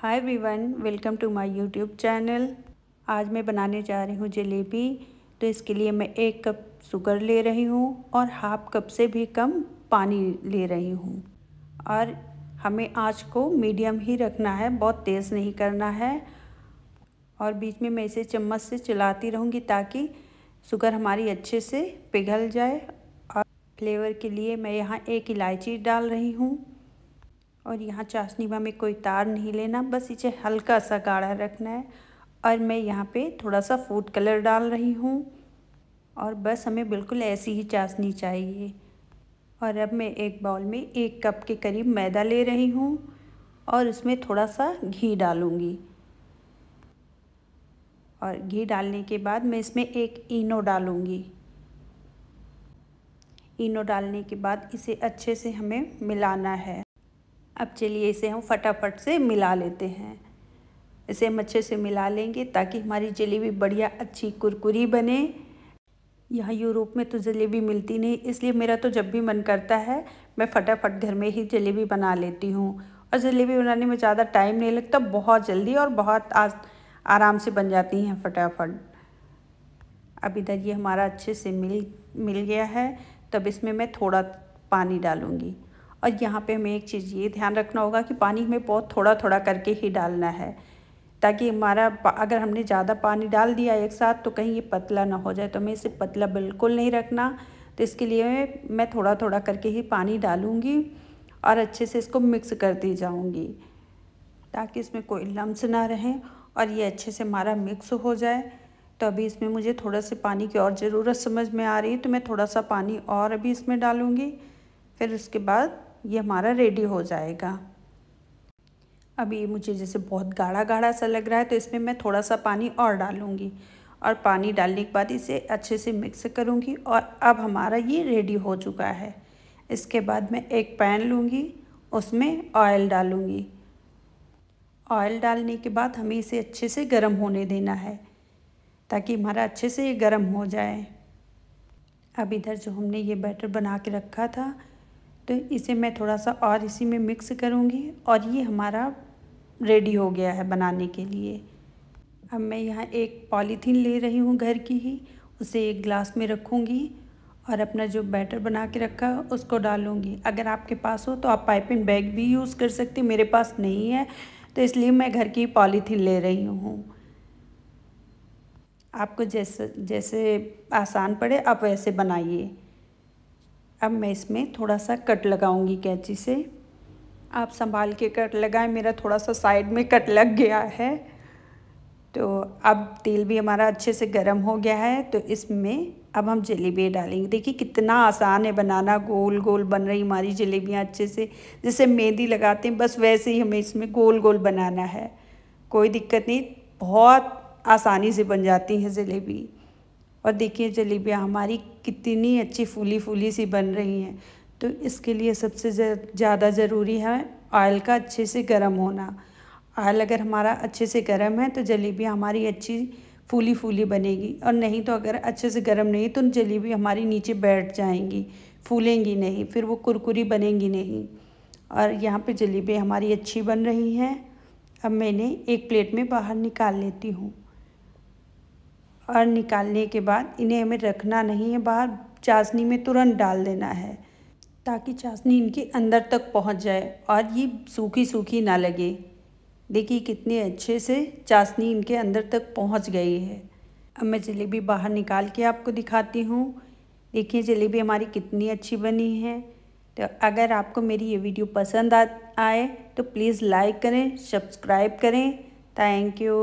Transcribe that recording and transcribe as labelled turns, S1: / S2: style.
S1: hi everyone welcome to my YouTube channel आज मैं बनाने जा रही हूँ जलेबी तो इसके लिए मैं एक कप शुगर ले रही हूँ और हाफ कप से भी कम पानी ले रही हूँ और हमें आँच को मीडियम ही रखना है बहुत तेज़ नहीं करना है और बीच में मैं इसे चम्मच से चलाती रहूँगी ताकि शुगर हमारी अच्छे से पिघल जाए और फ्लेवर के लिए मैं यहाँ एक इलायची डाल रही हूँ और यहाँ चाशनी में हमें कोई तार नहीं लेना बस इसे हल्का सा गाढ़ा रखना है और मैं यहाँ पे थोड़ा सा फूड कलर डाल रही हूँ और बस हमें बिल्कुल ऐसी ही चाशनी चाहिए और अब मैं एक बाउल में एक कप के करीब मैदा ले रही हूँ और उसमें थोड़ा सा घी डालूँगी और घी डालने के बाद मैं इसमें एक इनो डालूँगी इनो डालने के बाद इसे अच्छे से हमें मिलाना है अब चलिए इसे हम फटाफट से मिला लेते हैं इसे हम अच्छे से मिला लेंगे ताकि हमारी जलेबी बढ़िया अच्छी कुरकुरी बने यहाँ यूरोप में तो जलेबी मिलती नहीं इसलिए मेरा तो जब भी मन करता है मैं फटाफट घर में ही जलेबी बना लेती हूँ और जलेबी बनाने में ज़्यादा टाइम नहीं लगता बहुत जल्दी और बहुत आज आराम से बन जाती हैं फटाफट अब इधर ये हमारा अच्छे से मिल मिल गया है तब इसमें मैं थोड़ा पानी डालूँगी और यहाँ पे हमें एक चीज़ ये ध्यान रखना होगा कि पानी हमें बहुत थोड़ा थोड़ा करके ही डालना है ताकि हमारा अगर हमने ज़्यादा पानी डाल दिया एक साथ तो कहीं ये पतला ना हो जाए तो हमें इसे पतला बिल्कुल नहीं रखना तो इसके लिए मैं थोड़ा थोड़ा करके ही पानी डालूँगी और अच्छे से इसको मिक्स करती जाऊँगी ताकि इसमें कोई लम्स ना रहें और ये अच्छे से हमारा मिक्स हो जाए तो अभी इसमें मुझे थोड़ा से पानी की और ज़रूरत समझ में आ रही है तो मैं थोड़ा सा पानी और अभी इसमें डालूँगी फिर उसके बाद ये हमारा रेडी हो जाएगा अभी मुझे जैसे बहुत गाढ़ा गाढ़ा सा लग रहा है तो इसमें मैं थोड़ा सा पानी और डालूँगी और पानी डालने के बाद इसे अच्छे से मिक्स करूँगी और अब हमारा ये रेडी हो चुका है इसके बाद मैं एक पैन लूँगी उसमें ऑयल डालूँगी ऑयल डालने के बाद हमें इसे अच्छे से गर्म होने देना है ताकि हमारा अच्छे से ये गर्म हो जाए अब इधर जो हमने ये बैटर बना के रखा था तो इसे मैं थोड़ा सा और इसी में मिक्स करूँगी और ये हमारा रेडी हो गया है बनाने के लिए अब मैं यहाँ एक पॉलीथीन ले रही हूँ घर की ही उसे एक ग्लास में रखूँगी और अपना जो बैटर बना के रखा उसको डालूँगी अगर आपके पास हो तो आप पाइपिंग बैग भी यूज़ कर सकते मेरे पास नहीं है तो इसलिए मैं घर की पॉलीथीन ले रही हूँ आपको जैसे जैसे आसान पड़े आप वैसे बनाइए अब मैं इसमें थोड़ा सा कट लगाऊंगी कैंची से आप संभाल के कट लगाएं मेरा थोड़ा सा साइड में कट लग गया है तो अब तेल भी हमारा अच्छे से गर्म हो गया है तो इसमें अब हम जलेबियाँ डालेंगे देखिए कितना आसान है बनाना गोल गोल बन रही हमारी जलेबियाँ अच्छे से जैसे मेहंदी लगाते हैं बस वैसे ही हमें इसमें गोल गोल बनाना है कोई दिक्कत नहीं बहुत आसानी से बन जाती हैं जलेबी और देखिए जलेबियाँ हमारी कितनी अच्छी फूली फूली सी बन रही हैं तो इसके लिए सबसे ज़्यादा ज़रूरी है ऑयल का अच्छे से गर्म होना ऑयल अगर हमारा अच्छे से गर्म है तो जलेबियाँ हमारी अच्छी फूली फूली बनेगी और नहीं तो अगर अच्छे से गर्म नहीं तो जलेबी हमारी नीचे बैठ जाएंगी फूलेंगी नहीं फिर वो कुरकुरी बनेंगी नहीं और यहाँ पे जलेबी हमारी अच्छी बन रही हैं अब मैंने एक प्लेट में बाहर निकाल लेती हूँ और निकालने के बाद इन्हें हमें रखना नहीं है बाहर चाशनी में तुरंत डाल देना है ताकि चाशनी इनके अंदर तक पहुंच जाए और ये सूखी सूखी ना लगे देखिए कितने अच्छे से चाशनी इनके अंदर तक पहुंच गई है अब मैं जलेबी बाहर निकाल के आपको दिखाती हूँ देखिए जलेबी हमारी कितनी अच्छी बनी है तो अगर आपको मेरी ये वीडियो पसंद आ, आए तो प्लीज़ लाइक करें सब्सक्राइब करें थैंक यू